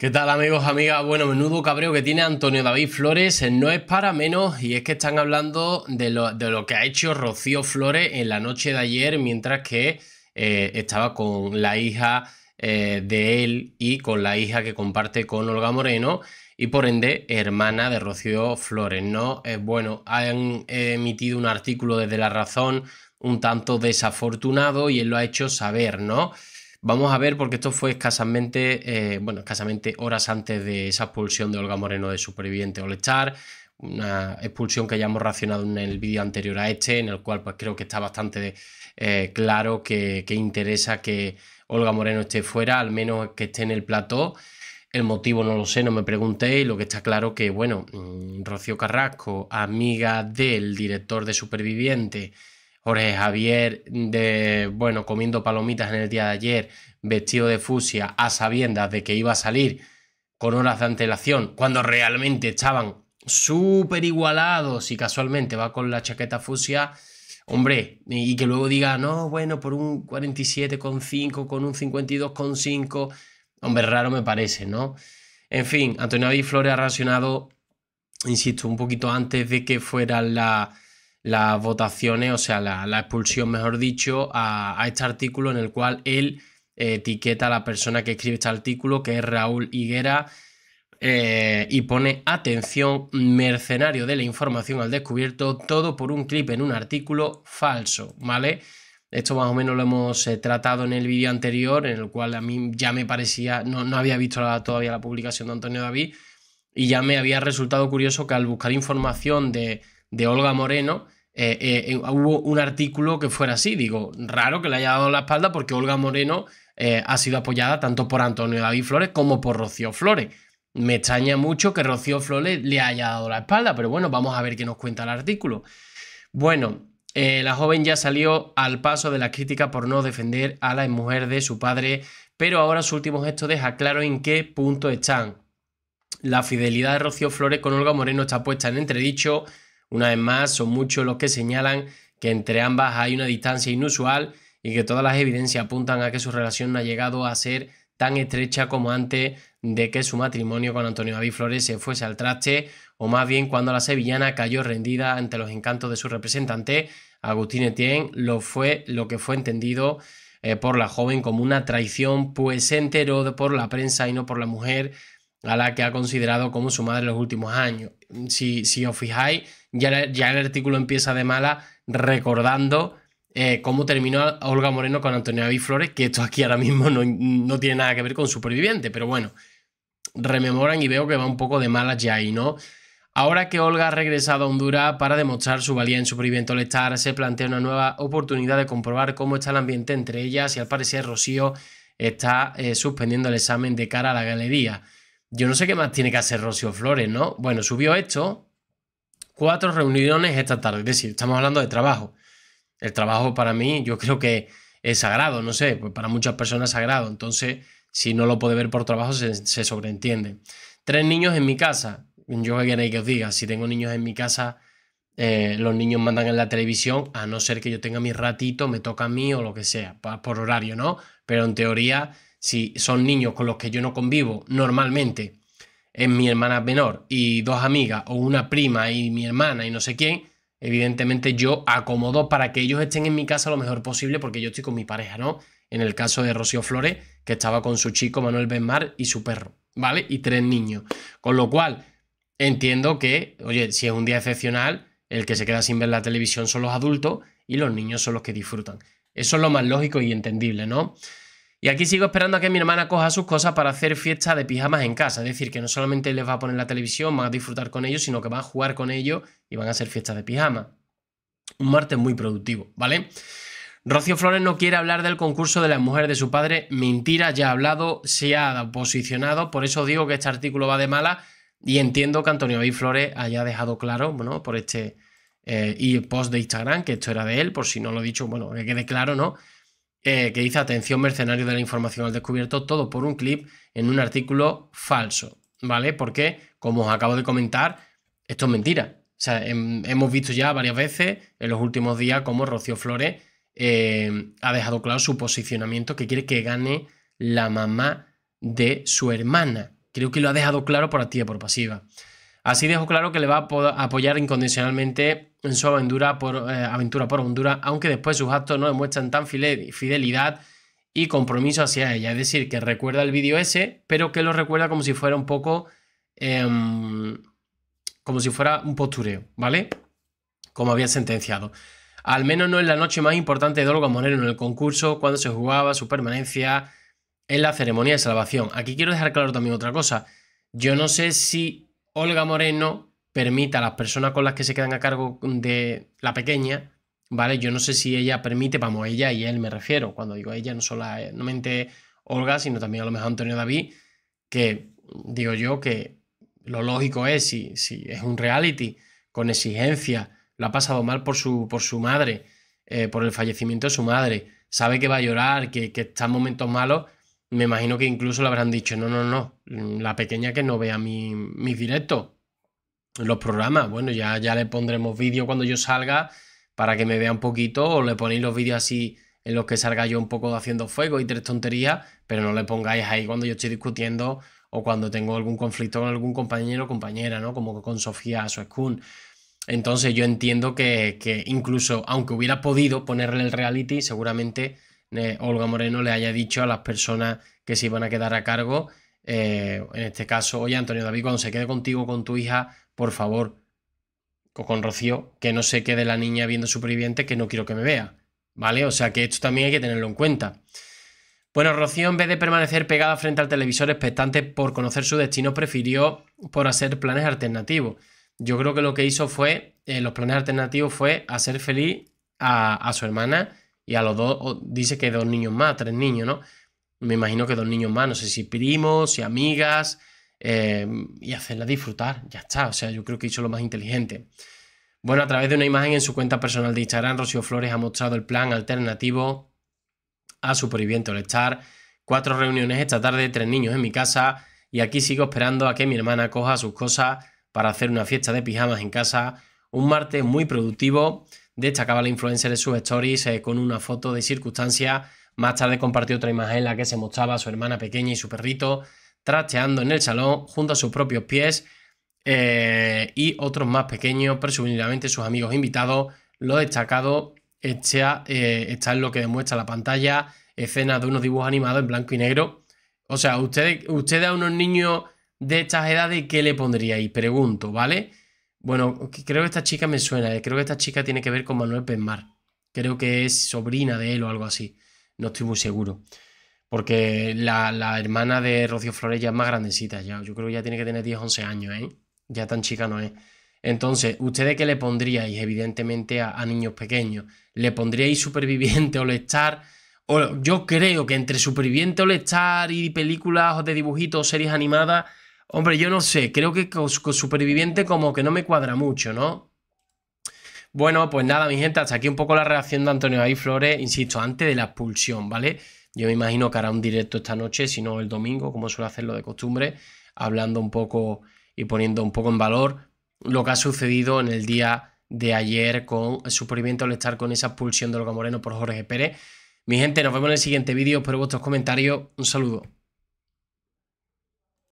¿Qué tal amigos, amigas? Bueno, menudo cabreo que tiene Antonio David Flores eh, no es para menos y es que están hablando de lo, que ha hecho Rocío Flores en la noche de ayer mientras que eh, estaba con la hija eh, de él y con la hija que comparte con Olga Moreno y por ende hermana de Rocío Flores, ¿no? bueno, han emitido un artículo desde La Razón un tanto desafortunado y él lo ha hecho saber, ¿no? Vamos a ver, porque esto fue escasamente, eh, bueno, escasamente horas antes de esa expulsión de Olga Moreno de Superviviente olechar una expulsión que ya hemos racionado en el vídeo anterior a este, en el cual pues, creo que está bastante eh, claro que, interesa que Olga Moreno esté fuera, al menos que esté en el plató. El motivo no lo sé, no me preguntéis. Lo que está claro que, bueno, mm, Rocío Carrasco, amiga del director de Superviviente, Jorge Javier, de, bueno, comiendo palomitas en el día de ayer, vestido de fusia, a sabiendas de que iba a salir con horas de antelación, cuando realmente estaban súper igualados y casualmente va con la chaqueta fusia, hombre, y que luego diga, no, bueno, por un 47,5, con un 52,5, hombre, raro me parece, ¿no? En fin, Antonio David Flores ha reaccionado, insisto, un poquito antes de que fuera la las votaciones, o sea, la, expulsión, mejor dicho, a, este artículo en el cual él eh, etiqueta a la persona que escribe este artículo, que es Raúl Higuera, eh, y pone atención, mercenario de la información al descubierto, todo por un clip en un artículo falso, ¿vale? Esto más o menos lo hemos eh, tratado en el vídeo anterior, en el cual a mí ya me parecía, no, había visto todavía la publicación de Antonio David, y ya me había resultado curioso que al buscar información de de Olga Moreno, eh, eh, hubo un artículo que fuera así. Digo, raro que le haya dado la espalda porque Olga Moreno eh, ha sido apoyada tanto por Antonio David Flores como por Rocío Flores. Me extraña mucho que Rocío Flores le haya dado la espalda, pero bueno, vamos a ver qué nos cuenta el artículo. Bueno, la joven ya salió al paso de la crítica por no defender a la mujer de su padre, pero ahora su último gesto deja claro en qué punto están. La fidelidad de Rocío Flores con Olga Moreno está puesta en entredicho una vez más, son muchos los que señalan que entre ambas hay una distancia inusual y que todas las evidencias apuntan a que su relación no ha llegado a ser tan estrecha como antes de que su matrimonio con Antonio David Flores se fuese al traste, o más bien cuando la sevillana cayó rendida ante los encantos de su representante, Agustín Etienne, lo, fue, lo que fue entendido eh, por la joven como una traición, pues se enteró por la prensa y no por la mujer a la que ha considerado como su madre en los últimos años. Si, os fijáis, ya, ya, el artículo empieza de mala recordando eh, cómo terminó Olga Moreno con Antonio David Flores, que esto aquí ahora mismo no, tiene nada que ver con Superviviente, pero bueno, rememoran y veo que va un poco de mala ya ahí, ¿no? Ahora que Olga ha regresado a Honduras para demostrar su valía en Superviviente al estar se plantea una nueva oportunidad de comprobar cómo está el ambiente entre ellas y al parecer Rocío está eh, suspendiendo el examen de cara a la galería. Yo no sé qué más tiene que hacer Rocío Flores, ¿no? Bueno, subió esto, cuatro reuniones esta tarde, es decir, estamos hablando de trabajo. El trabajo para mí yo creo que es sagrado, no sé, pues para muchas personas es sagrado, entonces si no lo puede ver por trabajo se, sobreentiende. Tres niños en mi casa, yo ahí que os diga, si tengo niños en mi casa, eh, los niños mandan en la televisión, a no ser que yo tenga mi ratito, me toca a mí o lo que sea, por horario, ¿no? Pero en teoría si son niños con los que yo no convivo normalmente, es mi hermana menor y dos amigas o una prima y mi hermana y no sé quién, evidentemente yo acomodo para que ellos estén en mi casa lo mejor posible porque yo estoy con mi pareja, ¿no? En el caso de Rocío Flores, que estaba con su chico Manuel Benmar y su perro, ¿vale? Y tres niños. Con lo cual, entiendo que, oye, si es un día excepcional, el que se queda sin ver la televisión son los adultos y los niños son los que disfrutan. Eso es lo más lógico y entendible, ¿no? Y aquí sigo esperando a que mi hermana coja sus cosas para hacer fiesta de pijamas en casa. Es decir, que no solamente les va a poner la televisión, van a disfrutar con ellos, sino que van a jugar con ellos y van a hacer fiestas de pijamas. Un martes muy productivo, ¿vale? Rocio Flores no quiere hablar del concurso de las mujeres de su padre. Mentira, ya ha hablado, se ha posicionado. Por eso digo que este artículo va de mala. Y entiendo que Antonio I. Flores haya dejado claro, bueno, por este eh, post de Instagram, que esto era de él, por si no lo he dicho, bueno, que quede claro, ¿no? Eh, que dice atención mercenario de la información al descubierto, todo por un clip en un artículo falso, ¿vale? Porque, como os acabo de comentar, esto es mentira. O sea, hemos visto ya varias veces en los últimos días cómo Rocío Flores eh, ha dejado claro su posicionamiento que quiere que gane la mamá de su hermana. Creo que lo ha dejado claro por activa y por pasiva. Así dejo claro que le va a apoyar incondicionalmente en su aventura por, eh, aventura por Honduras, aunque después sus actos no demuestran tan fidelidad y compromiso hacia ella. Es decir, que recuerda el vídeo ese, pero que lo recuerda como si fuera un poco... Em, como si fuera un postureo, ¿vale? Como había sentenciado. Al menos no en la noche más importante de Olga Moreno, en el concurso, cuando se jugaba su permanencia en la ceremonia de salvación. Aquí quiero dejar claro también otra cosa. Yo no sé si Olga Moreno permita a las personas con las que se quedan a cargo de la pequeña, ¿vale? Yo no sé si ella permite, vamos, ella y él me refiero, cuando digo ella, no solamente Olga, sino también a lo mejor Antonio David, que digo yo que lo lógico es, si, si es un reality con exigencia, lo ha pasado mal por su, por su madre, eh, por el fallecimiento de su madre, sabe que va a llorar, que, está en momentos malos, me imagino que incluso le habrán dicho, no, no, no, la pequeña que no vea mi, mis directos, los programas. Bueno, ya, ya le pondremos vídeo cuando yo salga para que me vea un poquito o le ponéis los vídeos así en los que salga yo un poco haciendo fuego y tres tonterías, pero no le pongáis ahí cuando yo estoy discutiendo o cuando tengo algún conflicto con algún compañero o compañera, ¿no? Como con Sofía Suescun. Entonces yo entiendo que, incluso aunque hubiera podido ponerle el reality, seguramente eh, Olga Moreno le haya dicho a las personas que se iban a quedar a cargo, eh, en este caso, oye Antonio David, cuando se quede contigo con tu hija, por favor, con Rocío, que no se quede la niña viendo superviviente, que no quiero que me vea, ¿vale? O sea que esto también hay que tenerlo en cuenta. Bueno, Rocío, en vez de permanecer pegada frente al televisor expectante por conocer su destino, prefirió por hacer planes alternativos. Yo creo que lo que hizo fue, eh, los planes alternativos fue hacer feliz a, a su hermana y a los dos, dice que dos niños más, tres niños, ¿no? Me imagino que dos niños más, no sé si primos, si amigas, Em, y hacerla disfrutar. Ya está, o sea, yo creo que hizo lo más inteligente. Bueno, a través de una imagen en su cuenta personal de Instagram, Rocío Flores ha mostrado el plan alternativo a Superviviente al estar Cuatro reuniones esta tarde, tres niños en mi casa y aquí sigo esperando a que mi hermana coja sus cosas para hacer una fiesta de pijamas en casa. Un martes muy productivo, destacaba la influencer de sus stories eh, con una foto de circunstancia. Más tarde compartió otra imagen en la que se mostraba a su hermana pequeña y su perrito trasteando en el salón junto a sus propios pies eh, y otros más pequeños, presumiblemente sus amigos invitados. Lo destacado este, eh, está, en lo que demuestra la pantalla, escena de unos dibujos animados en blanco y negro. O sea, ustedes usted a unos niños de estas edades, ¿qué le pondríais? Pregunto, ¿vale? Bueno, creo que esta chica me suena, eh, creo que esta chica tiene que ver con Manuel Penmar, Creo que es sobrina de él o algo así. No estoy muy seguro. Porque la, hermana de Rocío Flores ya es más grandecita, ya. Yo creo que ya tiene que tener 10, 11 años, ¿eh? Ya tan chica no es. Entonces, ¿ustedes qué le pondríais, evidentemente, a, niños pequeños? ¿Le pondríais superviviente o Star? O, yo creo que entre superviviente o estar y películas de dibujitos o series animadas, hombre, yo no sé. Creo que con, superviviente como que no me cuadra mucho, ¿no? Bueno, pues nada, mi gente, hasta aquí un poco la reacción de Antonio y Flores, insisto, antes de la expulsión, ¿vale? Yo me imagino que hará un directo esta noche, si no el domingo, como suele hacerlo de costumbre, hablando un poco y poniendo un poco en valor lo que ha sucedido en el día de ayer con el superviviente al estar con esa expulsión de Olga Moreno por Jorge Pérez. Mi gente, nos vemos en el siguiente vídeo. Espero vuestros comentarios. Un saludo.